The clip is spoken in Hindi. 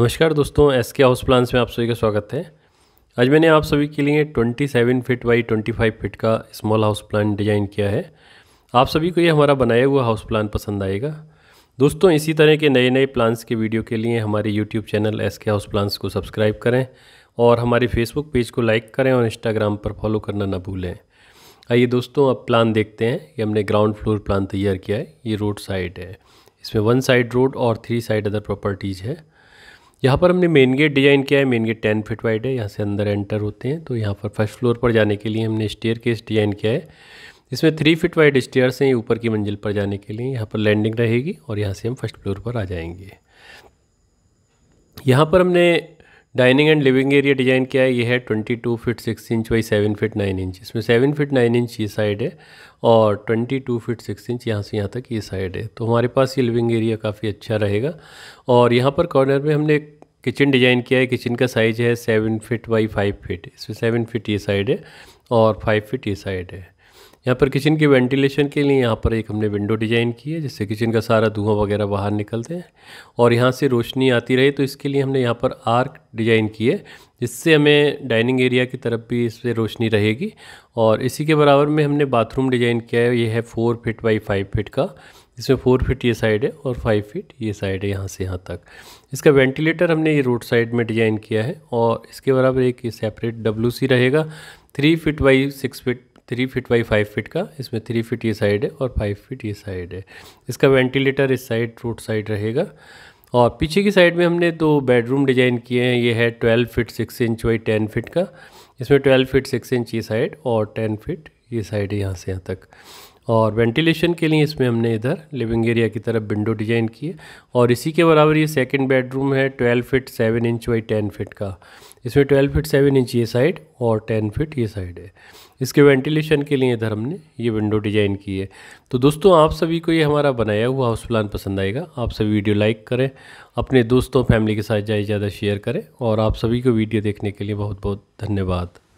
नमस्कार दोस्तों एस के हाउस प्लान्स में आप सभी का स्वागत है आज मैंने आप सभी के लिए 27 feet by twenty five feet का स्मॉल हाउस प्लान डिज़ाइन किया है आप सभी को ये हमारा बनाया हुआ हाउस प्लान पसंद आएगा दोस्तों इसी तरह के नए नए प्लान्स के वीडियो के लिए हमारे YouTube channel S K house plans को सब्सक्राइब करें और हमारे फेसबुक पेज को लाइक करें और इंस्टाग्राम पर फॉलो करना ना भूलें आइए दोस्तों अब प्लान देखते हैं कि हमने ग्राउंड फ्लोर प्लान तैयार किया है ये रोड साइड है इसमें वन साइड रोड और थ्री साइड अदर प्रॉपर्टीज़ है यहाँ पर हमने मेन गेट डिज़ाइन किया है main gate ten feet wide है यहाँ से अंदर एंटर होते हैं तो यहाँ पर फर्स्ट फ्लोर पर जाने के लिए हमने स्टेयर केस डिज़ाइन किया है इसमें थ्री फिट वाइड स्टेयर्स हैं ऊपर की मंजिल पर जाने के लिए यहाँ पर लैंडिंग रहेगी और यहाँ से हम फर्स्ट फ्लोर पर आ जाएंगे यहाँ पर हमने dining and living area design किया है ये है twenty two feet six inch by seven feet nine inch इसमें सेवन फिट नाइन इंच ये साइड है और twenty two feet six inch यहाँ से यहाँ तक ये साइड है तो हमारे पास ये लिविंग एरिया काफ़ी अच्छा रहेगा और यहाँ पर कॉर्नर में हमने एक किचन डिज़ाइन किया है किचन का साइज़ है seven feet by five feet इसमें सेवन फिट ये साइड है और फाइव फिट ये साइड है यहाँ पर किचन की वेंटिलेशन के लिए यहाँ पर एक हमने विंडो डिज़ाइन की है जिससे किचन का सारा धुआं वगैरह बाहर निकलते हैं और यहाँ से रोशनी आती रहे तो इसके लिए हमने यहाँ पर आर्क डिज़ाइन की है जिससे हमें डाइनिंग एरिया की तरफ भी इससे रोशनी रहेगी और इसी के बराबर में हमने बाथरूम डिज़ाइन किया है ये है four feet by five feet का इसमें फोर फीट ये साइड है और फाइव फीट ये साइड है यहाँ से यहाँ तक इसका वेंटिलेटर हमने ये रोड साइड में डिजाइन किया है और इसके बराबर एक ये सेपरेट डब्ल्यू सी रहेगा three feet by six feet three feet by five feet का इसमें थ्री फिट ये साइड है और फाइव फ़िट ये साइड है इसका वेंटिलेटर इस साइड रोड साइड रहेगा और पीछे की साइड में हमने दो बेडरूम डिजाइन किए हैं ये है twelve feet six inch by ten feet का इसमें ट्वेल्व फिट सिक्स इंच ये साइड और टेन फिट ये साइड है यहाँ से यहाँ तक और वेंटिलेशन के लिए इसमें हमने इधर लिविंग एरिया की तरफ विंडो डिजाइन की है और इसी के बराबर ये सेकंड बेडरूम है 12 फिट 7 इंच बाई 10 फिट का इसमें 12 फिट 7 इंच ये साइड और 10 फिट ये साइड है इसके वेंटिलेशन के लिए इधर हमने ये विंडो डिजाइन की है तो दोस्तों आप सभी को ये हमारा बनाया हुआ हाउस प्लान पसंद आएगा आप सभी वीडियो लाइक करें अपने दोस्तों फैमिली के साथ ज़्यादा ज़्यादा शेयर करें और आप सभी को वीडियो देखने के लिए बहुत बहुत धन्यवाद